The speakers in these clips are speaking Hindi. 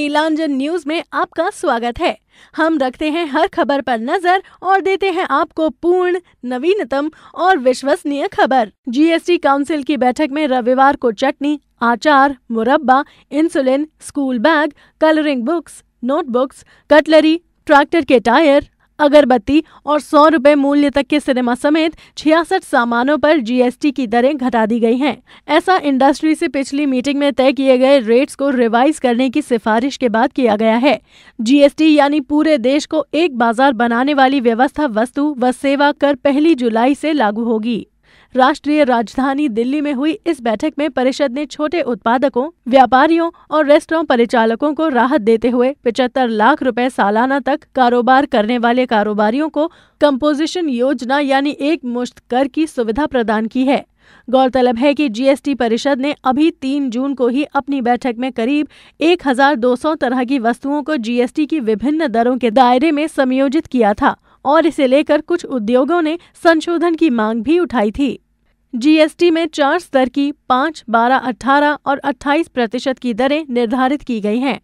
नीलांजन न्यूज में आपका स्वागत है हम रखते हैं हर खबर पर नजर और देते हैं आपको पूर्ण नवीनतम और विश्वसनीय खबर जीएसटी काउंसिल की बैठक में रविवार को चटनी आचार मुरब्बा insulin school bag colouring books notebooks cutlery tractor के टायर अगरबत्ती और सौ रूपए मूल्य तक के सिनेमा समेत छियासठ सामानों पर जीएसटी की दरें घटा दी गई हैं ऐसा इंडस्ट्री से पिछली मीटिंग में तय किए गए रेट्स को रिवाइज करने की सिफारिश के बाद किया गया है जीएसटी यानी पूरे देश को एक बाजार बनाने वाली व्यवस्था वस्तु व सेवा कर पहली जुलाई से लागू होगी राष्ट्रीय राजधानी दिल्ली में हुई इस बैठक में परिषद ने छोटे उत्पादकों व्यापारियों और रेस्टोरेंट परिचालकों को राहत देते हुए पिछहत्तर लाख रुपए सालाना तक कारोबार करने वाले कारोबारियों को कंपोजिशन योजना यानी एक मुश्त कर की सुविधा प्रदान की है गौरतलब है कि जीएसटी परिषद ने अभी तीन जून को ही अपनी बैठक में करीब 1,200 तरह की वस्तुओं को जीएसटी की विभिन्न दरों के दायरे में समयोजित किया था और इसे लेकर कुछ उद्योगों ने संशोधन की मांग भी उठाई थी जीएसटी में चार स्तर की पाँच बारह अठारह और अट्ठाईस प्रतिशत की दरें निर्धारित की गई हैं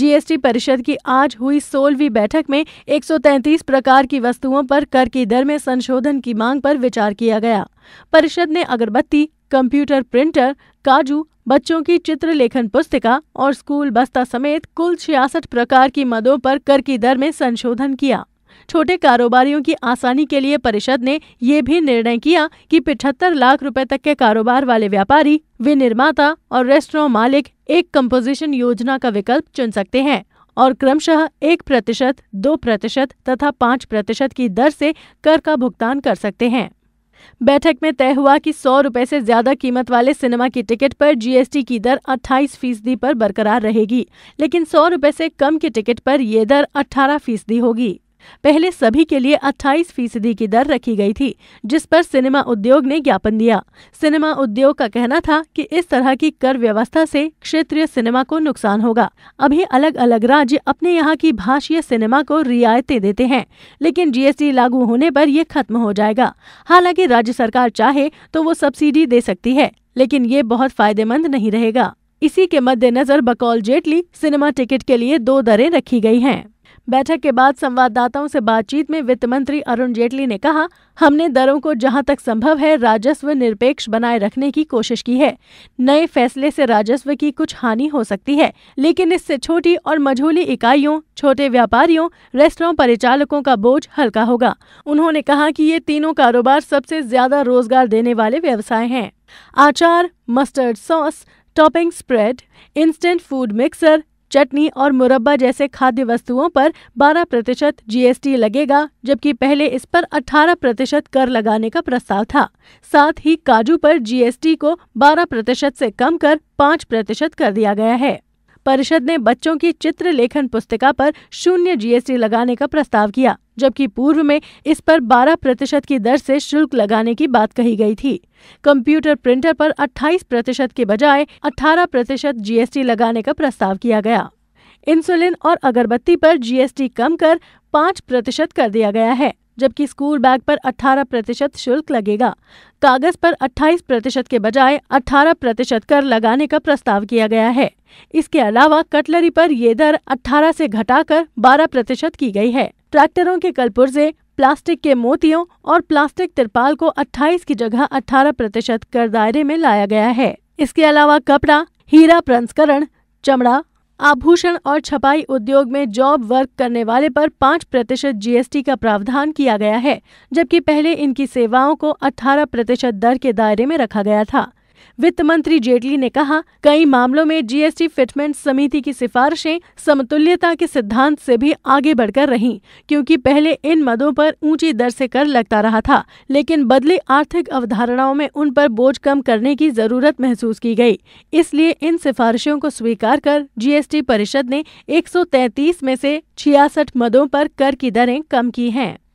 जीएसटी परिषद की आज हुई सोलहवीं बैठक में 133 प्रकार की वस्तुओं पर कर की दर में संशोधन की मांग पर विचार किया गया परिषद ने अगरबत्ती कंप्यूटर प्रिंटर काजू बच्चों की चित्र लेखन पुस्तिका और स्कूल बस्ता समेत कुल छियासठ प्रकार की मदों पर कर की दर में संशोधन किया छोटे कारोबारियों की आसानी के लिए परिषद ने ये भी निर्णय किया कि पिछहत्तर लाख रुपए तक के कारोबार वाले व्यापारी विनिर्माता और रेस्टोरों मालिक एक कंपोजिशन योजना का विकल्प चुन सकते हैं और क्रमशः एक प्रतिशत दो प्रतिशत तथा पाँच प्रतिशत की दर से कर का भुगतान कर सकते हैं बैठक में तय हुआ कि सौ रुपए से ज्यादा कीमत वाले सिनेमा की टिकट पर जीएसटी की दर 28 फीसदी पर बरकरार रहेगी लेकिन सौ रुपए से कम की टिकट पर ये दर 18 फीसदी होगी पहले सभी के लिए 28 फीसदी की दर रखी गई थी जिस पर सिनेमा उद्योग ने ज्ञापन दिया सिनेमा उद्योग का कहना था कि इस तरह की कर व्यवस्था से क्षेत्रीय सिनेमा को नुकसान होगा अभी अलग अलग राज्य अपने यहाँ की भाषीय सिनेमा को रियायतें देते हैं लेकिन जीएसटी लागू होने पर यह खत्म हो जाएगा हालांकि राज्य सरकार चाहे तो वो सब्सिडी दे सकती है लेकिन ये बहुत फायदेमंद नहीं रहेगा इसी के मद्देनजर बकौल जेटली सिनेमा टिकट के लिए दो दरें रखी गई हैं बैठक के बाद संवाददाताओं से बातचीत में वित्त मंत्री अरुण जेटली ने कहा हमने दरों को जहां तक संभव है राजस्व निरपेक्ष बनाए रखने की कोशिश की है नए फैसले से राजस्व की कुछ हानि हो सकती है लेकिन इससे छोटी और मझोली इकाइयों छोटे व्यापारियों रेस्टोरों परिचालकों का बोझ हल्का होगा उन्होंने कहा कि ये तीनों कारोबार सबसे ज्यादा रोजगार देने वाले व्यवसाय हैं आचार mustard sauce topping spread instant food mixer चटनी और मुरब्बा जैसे खाद्य वस्तुओं पर 12 प्रतिशत जीएसटी लगेगा जबकि पहले इस पर 18 प्रतिशत कर लगाने का प्रस्ताव था साथ ही काजू पर जीएसटी को 12 प्रतिशत से कम कर 5 प्रतिशत कर दिया गया है परिषद ने बच्चों की चित्र लेखन पुस्तिका पर शून्य जीएसटी लगाने का प्रस्ताव किया जबकि पूर्व में इस पर 12 प्रतिशत की दर से शुल्क लगाने की बात कही गई थी कंप्यूटर प्रिंटर पर 28 प्रतिशत के बजाय 18 प्रतिशत जीएसटी लगाने का प्रस्ताव किया गया इंसुलिन और अगरबत्ती पर जीएसटी कम कर पाँच प्रतिशत कर दिया गया है जबकि स्कूल बैग पर 18 प्रतिशत शुल्क लगेगा कागज पर 28 प्रतिशत के बजाय 18 प्रतिशत कर लगाने का प्रस्ताव किया गया है इसके अलावा कटलरी पर ये दर 18 से घटाकर 12 प्रतिशत की गई है ट्रैक्टरों के कलपुर्जे प्लास्टिक के मोतियों और प्लास्टिक तिरपाल को 28 की जगह 18 प्रतिशत कर दायरे में लाया गया है इसके अलावा कपड़ा हीरा प्रंस्करण चमड़ा आभूषण और छपाई उद्योग में जॉब वर्क करने वाले पर पाँच प्रतिशत जीएसटी का प्रावधान किया गया है जबकि पहले इनकी सेवाओं को अठारह प्रतिशत दर के दायरे में रखा गया था वित्त मंत्री जेटली ने कहा कई मामलों में जीएसटी फिटमेंट समिति की सिफारिशें समतुल्यता के सिद्धांत से भी आगे बढ़कर रहीं क्योंकि पहले इन मदों पर ऊंची दर से कर लगता रहा था लेकिन बदली आर्थिक अवधारणाओं में उन पर बोझ कम करने की जरूरत महसूस की गई इसलिए इन सिफारिशों को स्वीकार कर जीएसटी परिषद ने 133 में से छियासठ मदों पर कर की दरें कम की हैं